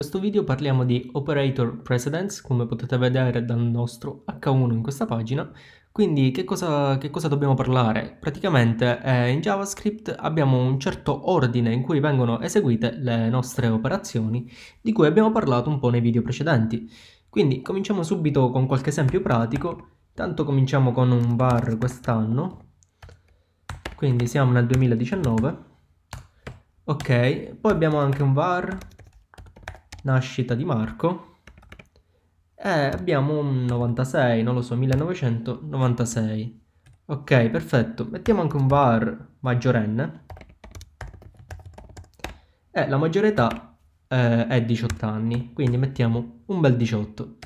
In questo video parliamo di operator precedence, come potete vedere dal nostro H1 in questa pagina. Quindi che cosa, che cosa dobbiamo parlare? Praticamente eh, in JavaScript abbiamo un certo ordine in cui vengono eseguite le nostre operazioni, di cui abbiamo parlato un po' nei video precedenti. Quindi cominciamo subito con qualche esempio pratico. Tanto cominciamo con un var quest'anno, quindi siamo nel 2019. Ok, poi abbiamo anche un var nascita di Marco e eh, abbiamo un 96, non lo so, 1996. Ok, perfetto. Mettiamo anche un var maggiorenne. E eh, la maggiore età eh, è 18 anni, quindi mettiamo un bel 18.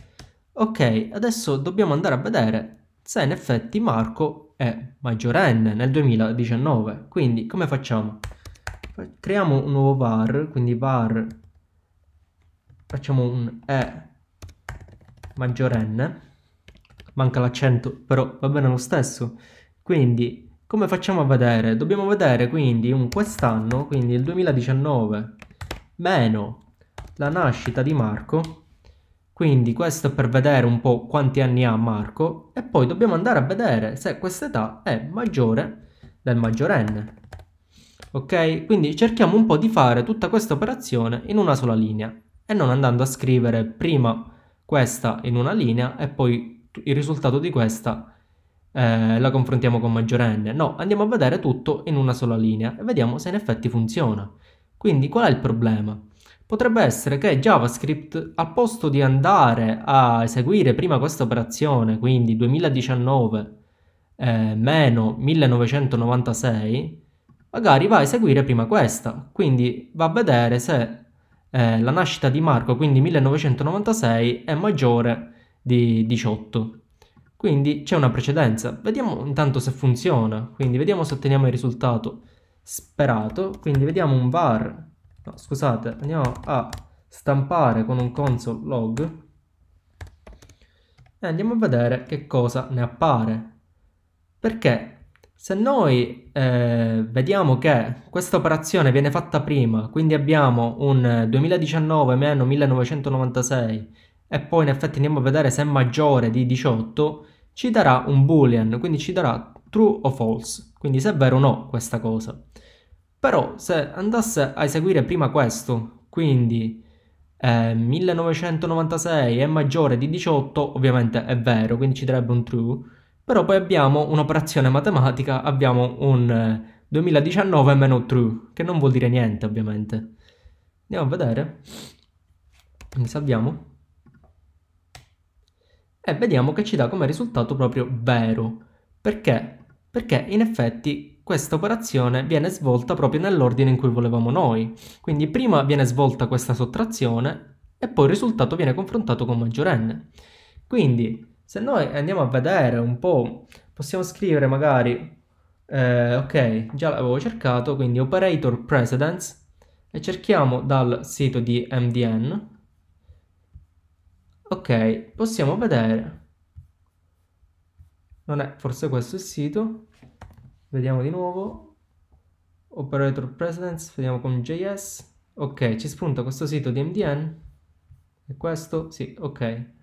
Ok, adesso dobbiamo andare a vedere se in effetti Marco è maggiorenne nel 2019. Quindi come facciamo? Creiamo un nuovo var, quindi var facciamo un E maggiorenne, manca l'accento, però va bene lo stesso. Quindi, come facciamo a vedere? Dobbiamo vedere quindi un quest'anno, quindi il 2019, meno la nascita di Marco, quindi questo è per vedere un po' quanti anni ha Marco e poi dobbiamo andare a vedere se questa età è maggiore del maggiorenne. Ok? Quindi cerchiamo un po' di fare tutta questa operazione in una sola linea e non andando a scrivere prima questa in una linea e poi il risultato di questa eh, la confrontiamo con maggiorenne. No, andiamo a vedere tutto in una sola linea e vediamo se in effetti funziona. Quindi qual è il problema? Potrebbe essere che JavaScript, al posto di andare a eseguire prima questa operazione, quindi 2019 eh, meno 1996, magari va a eseguire prima questa, quindi va a vedere se eh, la nascita di Marco, quindi 1996, è maggiore di 18. Quindi c'è una precedenza. Vediamo intanto se funziona, quindi vediamo se otteniamo il risultato sperato. Quindi vediamo un var, no, scusate, andiamo a stampare con un console log e andiamo a vedere che cosa ne appare. Perché se noi eh, vediamo che questa operazione viene fatta prima, quindi abbiamo un 2019 meno 1996 e poi in effetti andiamo a vedere se è maggiore di 18, ci darà un boolean, quindi ci darà true o false, quindi se è vero o no questa cosa. Però se andasse a eseguire prima questo, quindi eh, 1996 è maggiore di 18, ovviamente è vero, quindi ci darebbe un true, però poi abbiamo un'operazione matematica, abbiamo un 2019 eh, meno true, che non vuol dire niente ovviamente. Andiamo a vedere. Quindi salviamo. E vediamo che ci dà come risultato proprio vero. Perché? Perché in effetti questa operazione viene svolta proprio nell'ordine in cui volevamo noi. Quindi prima viene svolta questa sottrazione e poi il risultato viene confrontato con maggiorenne. Quindi se noi andiamo a vedere un po', possiamo scrivere magari, eh, ok, già l'avevo cercato, quindi operator precedence, e cerchiamo dal sito di MDN. Ok, possiamo vedere. Non è forse questo il sito. Vediamo di nuovo. Operator Precedence, vediamo con JS. Ok, ci spunta questo sito di MDN. E questo? Sì, ok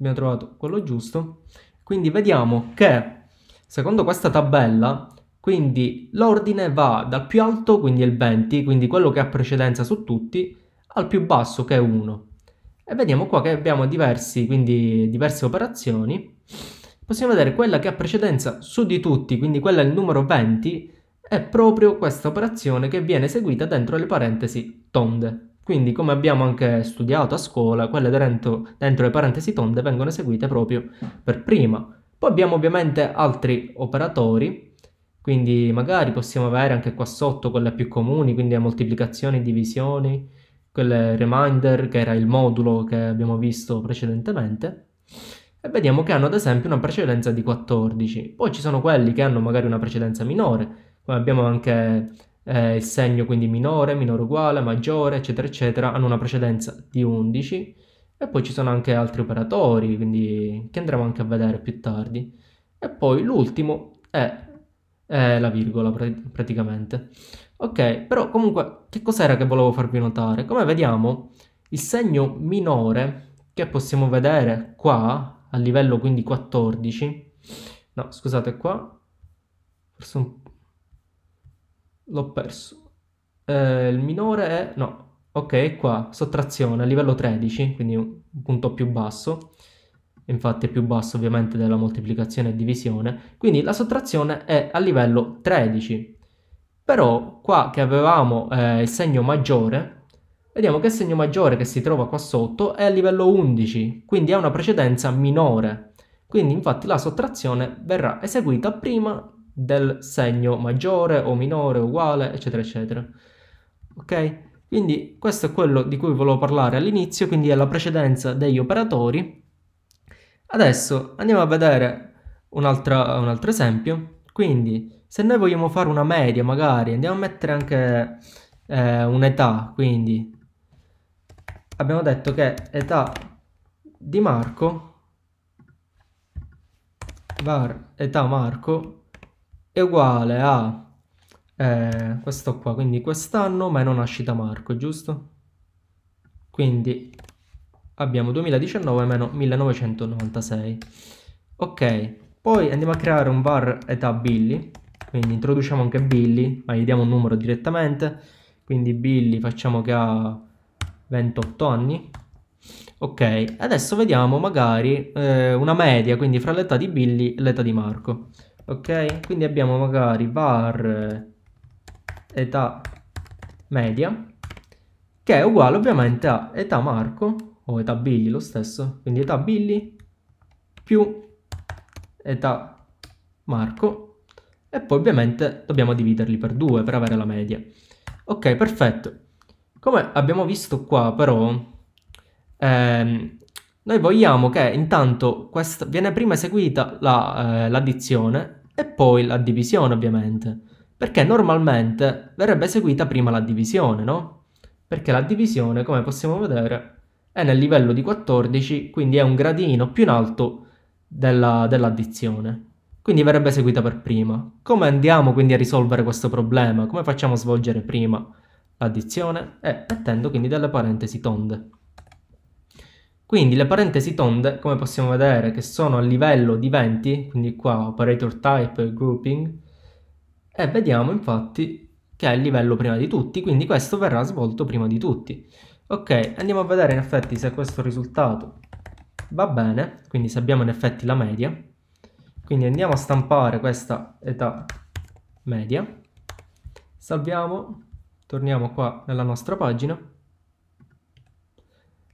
abbiamo trovato quello giusto. Quindi vediamo che secondo questa tabella, quindi l'ordine va dal più alto, quindi il 20, quindi quello che ha precedenza su tutti, al più basso che è 1. E vediamo qua che abbiamo diversi, quindi diverse operazioni. Possiamo vedere quella che ha precedenza su di tutti, quindi quella è il numero 20, è proprio questa operazione che viene eseguita dentro le parentesi tonde. Quindi, come abbiamo anche studiato a scuola, quelle dentro, dentro le parentesi tonde vengono eseguite proprio per prima. Poi abbiamo ovviamente altri operatori, quindi magari possiamo avere anche qua sotto quelle più comuni, quindi le moltiplicazioni, divisioni, quelle reminder che era il modulo che abbiamo visto precedentemente e vediamo che hanno ad esempio una precedenza di 14. Poi ci sono quelli che hanno magari una precedenza minore, come abbiamo anche eh, il segno quindi minore, minore uguale, maggiore, eccetera, eccetera, hanno una precedenza di 11 e poi ci sono anche altri operatori, quindi che andremo anche a vedere più tardi. E poi l'ultimo è, è la virgola pr- praticamente. Ok, però comunque che cos'era che volevo farvi notare? Come vediamo, il segno minore che possiamo vedere qua, a livello quindi 14, no scusate qua, forse un po' l'ho perso. Eh, il minore è... no. Ok, qua, sottrazione a livello 13, quindi un punto più basso. Infatti è più basso ovviamente della moltiplicazione e divisione. Quindi la sottrazione è a livello 13. Però qua che avevamo eh, il segno maggiore, vediamo che il segno maggiore che si trova qua sotto è a livello 11, quindi ha una precedenza minore. Quindi infatti la sottrazione verrà eseguita prima del segno maggiore o minore, uguale, eccetera, eccetera. Ok? Quindi questo è quello di cui volevo parlare all'inizio, quindi è la precedenza degli operatori. Adesso andiamo a vedere un altro, un altro esempio. Quindi, se noi vogliamo fare una media, magari andiamo a mettere anche eh, un'età, quindi abbiamo detto che età di Marco var età Marco è uguale a eh, questo qua, quindi quest'anno meno nascita Marco, giusto? Quindi abbiamo 2019 meno 1996. Ok, poi andiamo a creare un var età Billy, quindi introduciamo anche Billy, ma gli diamo un numero direttamente, quindi Billy facciamo che ha 28 anni. Ok, adesso vediamo magari eh, una media, quindi fra l'età di Billy e l'età di Marco ok? Quindi abbiamo magari var eh, età media che è uguale ovviamente a età Marco o età Billy lo stesso, quindi età Billy più età Marco e poi ovviamente dobbiamo dividerli per due per avere la media. Ok, perfetto. Come abbiamo visto qua però, ehm, noi vogliamo che intanto questa, viene prima eseguita l'addizione la, eh, e poi la divisione ovviamente, perché normalmente verrebbe eseguita prima la divisione, no? Perché la divisione, come possiamo vedere, è nel livello di 14, quindi è un gradino più in alto della, dell'addizione. Quindi verrebbe eseguita per prima. Come andiamo quindi a risolvere questo problema? Come facciamo a svolgere prima l'addizione? È eh, mettendo quindi delle parentesi tonde. Quindi le parentesi tonde, come possiamo vedere, che sono a livello di 20, quindi qua operator type grouping, e vediamo infatti che è il livello prima di tutti, quindi questo verrà svolto prima di tutti. Ok, andiamo a vedere in effetti se questo risultato va bene, quindi se abbiamo in effetti la media. Quindi andiamo a stampare questa età media, salviamo, torniamo qua nella nostra pagina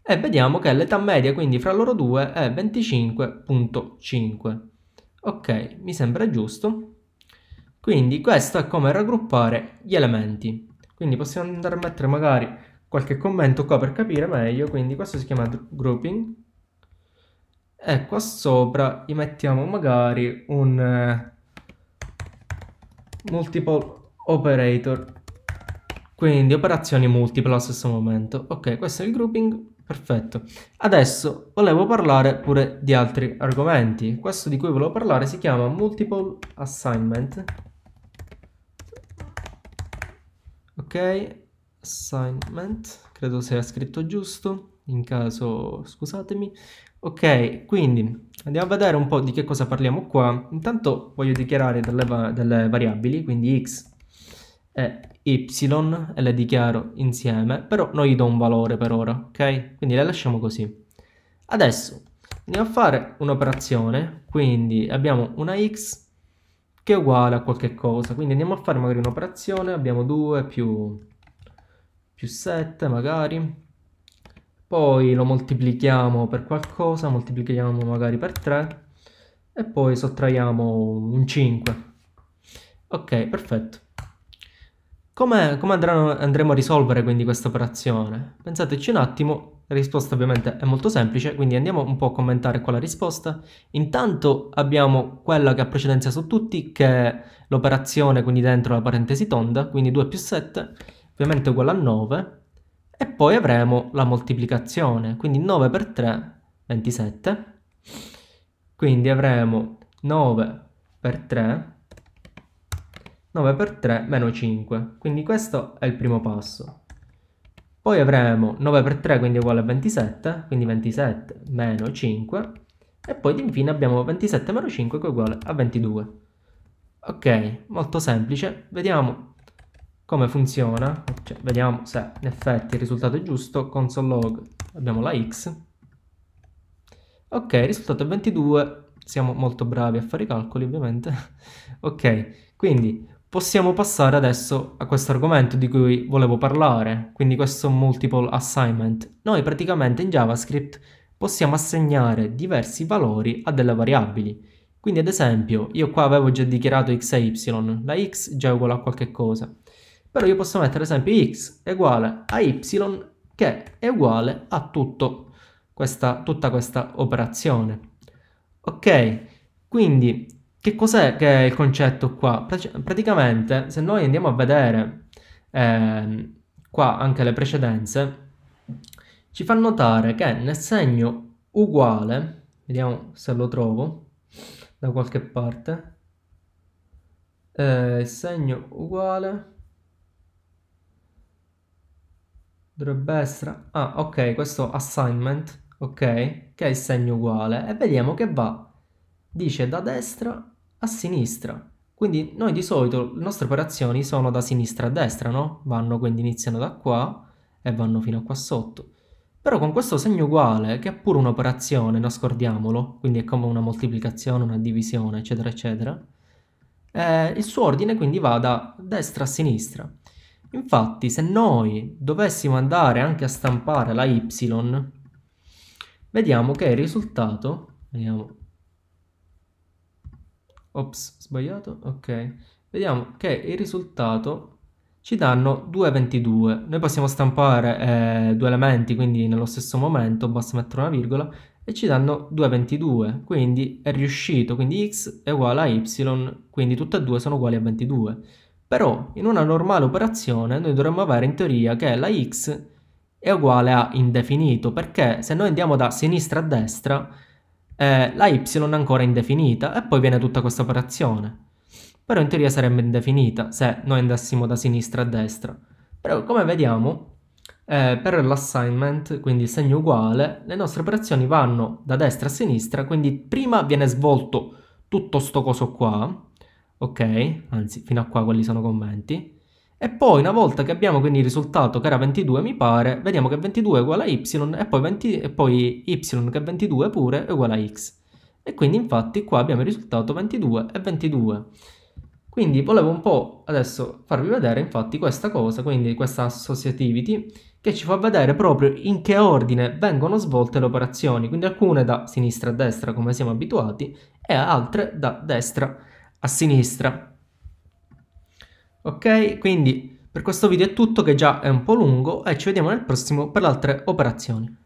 e vediamo che l'età media quindi fra loro due è 25.5. Ok, mi sembra giusto. Quindi questo è come raggruppare gli elementi. Quindi possiamo andare a mettere magari qualche commento qua per capire meglio. Quindi questo si chiama grouping. E qua sopra gli mettiamo magari un eh, multiple operator. Quindi operazioni multiple allo stesso momento. Ok, questo è il grouping Perfetto. Adesso volevo parlare pure di altri argomenti. Questo di cui volevo parlare si chiama Multiple Assignment. Ok, assignment, credo sia scritto giusto, in caso scusatemi. Ok, quindi andiamo a vedere un po' di che cosa parliamo qua. Intanto voglio dichiarare delle, va- delle variabili, quindi x e y le dichiaro insieme, però non gli do un valore per ora, ok? Quindi le lasciamo così. Adesso andiamo a fare un'operazione, quindi abbiamo una x che è uguale a qualche cosa, quindi andiamo a fare magari un'operazione, abbiamo 2 più, più 7 magari, poi lo moltiplichiamo per qualcosa, moltiplichiamo magari per 3 e poi sottraiamo un 5. Ok, perfetto. Come, come andranno, andremo a risolvere quindi questa operazione? Pensateci un attimo, la risposta ovviamente è molto semplice, quindi andiamo un po' a commentare qua la risposta. Intanto abbiamo quella che ha precedenza su tutti, che è l'operazione quindi dentro la parentesi tonda, quindi 2 più 7, ovviamente uguale a 9, e poi avremo la moltiplicazione, quindi 9 per 3, 27, quindi avremo 9 per 3, 9 per 3 meno 5, quindi questo è il primo passo. Poi avremo 9 per 3 quindi uguale a 27, quindi 27 meno 5 e poi infine abbiamo 27 meno 5 che è uguale a 22. Ok, molto semplice, vediamo come funziona, cioè, vediamo se in effetti il risultato è giusto, console log abbiamo la x. Ok, risultato è 22, siamo molto bravi a fare i calcoli ovviamente. ok, quindi possiamo passare adesso a questo argomento di cui volevo parlare, quindi questo multiple assignment. Noi praticamente in JavaScript possiamo assegnare diversi valori a delle variabili. Quindi ad esempio io qua avevo già dichiarato x e y, la x già è uguale a qualche cosa, però io posso mettere ad esempio x è uguale a y che è uguale a tutto questa, tutta questa operazione. Ok, quindi che cos'è che è il concetto qua? Pra- praticamente, se noi andiamo a vedere eh, qua anche le precedenze, ci fa notare che nel segno uguale, vediamo se lo trovo da qualche parte, eh, segno uguale dovrebbe essere... Ah, ok, questo assignment, ok, che è il segno uguale, e vediamo che va, dice da destra a sinistra. Quindi noi di solito le nostre operazioni sono da sinistra a destra, no? Vanno quindi iniziano da qua e vanno fino a qua sotto. Però con questo segno uguale, che è pure un'operazione, nascondiamolo, quindi è come una moltiplicazione, una divisione, eccetera, eccetera, eh, il suo ordine quindi va da destra a sinistra. Infatti, se noi dovessimo andare anche a stampare la y, vediamo che il risultato, vediamo, Ops, sbagliato? Ok. Vediamo che il risultato ci danno 2,22. Noi possiamo stampare eh, due elementi, quindi nello stesso momento, basta mettere una virgola, e ci danno 2,22. Quindi è riuscito, quindi x è uguale a y, quindi tutte e due sono uguali a 22. Però in una normale operazione noi dovremmo avere in teoria che la x è uguale a indefinito, perché se noi andiamo da sinistra a destra eh, la y è ancora indefinita e poi viene tutta questa operazione. Però in teoria sarebbe indefinita se noi andassimo da sinistra a destra. Però come vediamo, eh, per l'assignment, quindi il segno uguale, le nostre operazioni vanno da destra a sinistra, quindi prima viene svolto tutto sto coso qua, ok? Anzi, fino a qua quelli sono commenti. E poi una volta che abbiamo quindi il risultato che era 22 mi pare, vediamo che 22 è uguale a y e poi, 20, e poi y che è 22 pure è uguale a x. E quindi infatti qua abbiamo il risultato 22 e 22. Quindi volevo un po' adesso farvi vedere infatti questa cosa, quindi questa associativity, che ci fa vedere proprio in che ordine vengono svolte le operazioni, quindi alcune da sinistra a destra come siamo abituati e altre da destra a sinistra. Ok? Quindi per questo video è tutto che già è un po' lungo e ci vediamo nel prossimo per le altre operazioni.